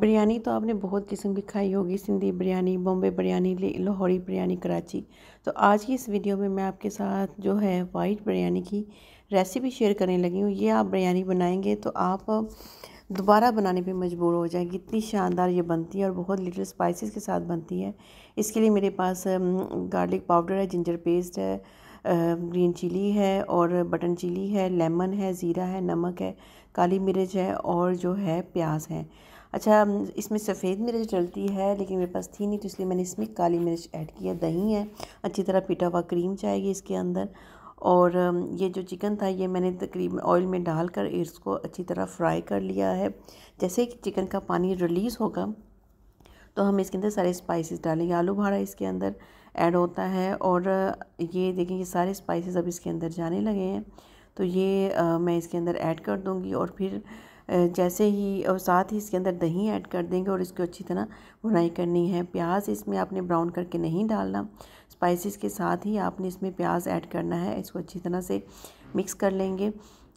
बिरयानी तो आपने बहुत किस्म की खाई होगी सिंधी बिरयानी बॉम्बे बिरयानी लाहौरी बिरयानी कराची तो आज की इस वीडियो में मैं आपके साथ जो है वाइट बिरयानी की रेसिपी शेयर करने लगी हूँ ये आप बिरयानी बनाएंगे तो आप दोबारा बनाने पे मजबूर हो जाएंगे इतनी शानदार ये बनती है और बहुत लिटिल स्पाइसिस के साथ बनती है इसके लिए मेरे पास गार्लिक पाउडर है जिंजर पेस्ट है ग्रीन चिली है और बटन चिली है लेमन है ज़ीरा है नमक है काली मिर्च है और जो है प्याज है अच्छा इसमें सफ़ेद मिर्च डलती है लेकिन मेरे पास थी नहीं तो इसलिए मैंने इसमें काली मिर्च ऐड किया दही है अच्छी तरह पिटा हुआ क्रीम चाहिए इसके अंदर और ये जो चिकन था ये मैंने तकरीब ऑयल में डालकर इसको अच्छी तरह फ्राई कर लिया है जैसे कि चिकन का पानी रिलीज़ होगा तो हम इसके अंदर सारे स्पाइसेस डालेंगे आलू भाड़ा इसके अंदर ऐड होता है और ये देखें ये सारे स्पाइसेस अब इसके अंदर जाने लगे हैं तो ये आ, मैं इसके अंदर ऐड कर दूँगी और फिर जैसे ही और साथ ही इसके अंदर दही ऐड कर देंगे और इसको अच्छी तरह भुनाई करनी है प्याज इसमें आपने ब्राउन करके नहीं डालना स्पाइसेस के साथ ही आपने इसमें प्याज ऐड करना है इसको अच्छी तरह से मिक्स कर लेंगे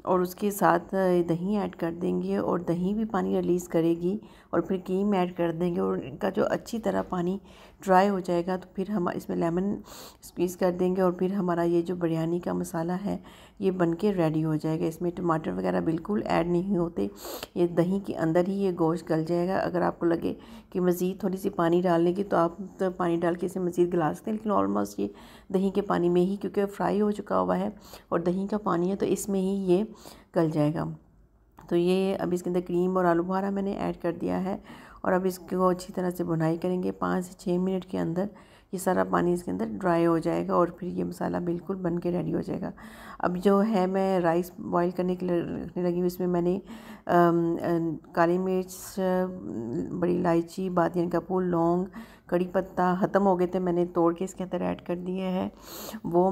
और उसके साथ दही ऐड कर देंगे और दही भी पानी रिलीज़ करेगी और फिर क्रीम ऐड कर देंगे और इनका जो अच्छी तरह पानी ड्राई हो जाएगा तो फिर हम इसमें लेमन स्क्वीज़ कर देंगे और फिर हमारा ये जो बिरयानी का मसाला है ये बन के रेडी हो जाएगा इसमें टमाटर वगैरह बिल्कुल ऐड नहीं होते ये दही के अंदर ही ये गोश्त गल जाएगा अगर आपको लगे कि मज़ीद थोड़ी सी पानी डालने की तो आप तो पानी डाल के इसे मज़ीद गला सकते हैं लेकिन ऑलमोस्ट ये दही के पानी में ही क्योंकि फ्राई हो चुका हुआ है और दही का पानी है तो इसमें ही ये गल जाएगा तो ये अब इसके अंदर क्रीम और आलू बुहारा मैंने ऐड कर दिया है और अब इसको अच्छी तरह से बुनाई करेंगे पाँच से छः मिनट के अंदर ये सारा पानी इसके अंदर ड्राई हो जाएगा और फिर ये मसाला बिल्कुल बन के रेडी हो जाएगा अब जो है मैं राइस बॉईल करने के लिए रखने लगी हूँ इसमें मैंने काली मिर्च बड़ी इलायची बादियन का फूल लौंग कड़ी पत्ता ख़त्म हो गए थे मैंने तोड़ के इसके अंदर ऐड कर दिए हैं वो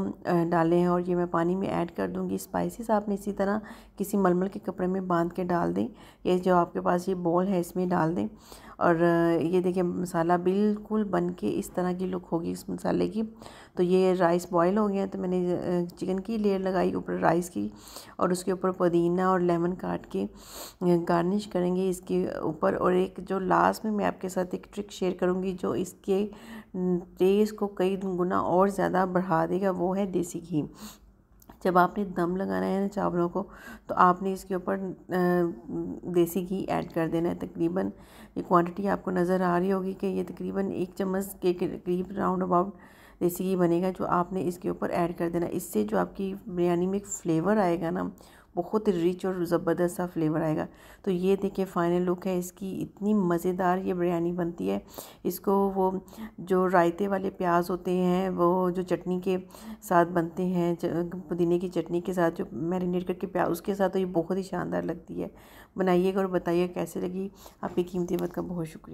डाले हैं और ये मैं पानी में ऐड कर दूँगी स्पाइसिस आपने इसी तरह किसी मलमल के कपड़े में बांध के डाल दें ये जो आपके पास ये बॉल है इसमें डाल दें और ये देखिए मसाला बिल्कुल बन के इस तरह की लुक होगी इस मसाले की तो ये राइस बॉयल हो गया तो मैंने चिकन की लेयर लगाई ऊपर राइस की और उसके ऊपर पुदीना और लेमन काट के गार्निश करेंगे इसके ऊपर और एक जो लास्ट में मैं आपके साथ एक ट्रिक शेयर करूँगी जो इसके टेस्ट को कई गुना और ज़्यादा बढ़ा देगा वो है देसी घी जब आपने दम लगाना है ना चावलों को तो आपने इसके ऊपर देसी घी ऐड कर देना है तकरीबन ये क्वांटिटी आपको नज़र आ रही होगी कि ये तकरीबन एक चम्मच के करीब राउंड अबाउट देसी घी बनेगा जो आपने इसके ऊपर ऐड कर देना इससे जो आपकी बिरयानी में एक फ्लेवर आएगा ना बहुत रिच और ज़बरदस्त सा फ्लेवर आएगा तो ये देखिए फाइनल लुक है इसकी इतनी मज़ेदार ये बिरयानी बनती है इसको वो जो रायते वाले प्याज होते हैं वो जो चटनी के साथ बनते हैं पुदीने की चटनी के साथ जो मैरिनेट करके प्याज उसके साथ तो ये बहुत ही शानदार लगती है बनाइएगा और बताइए कैसे लगी आपकी कीमती मत का बहुत शुक्रिया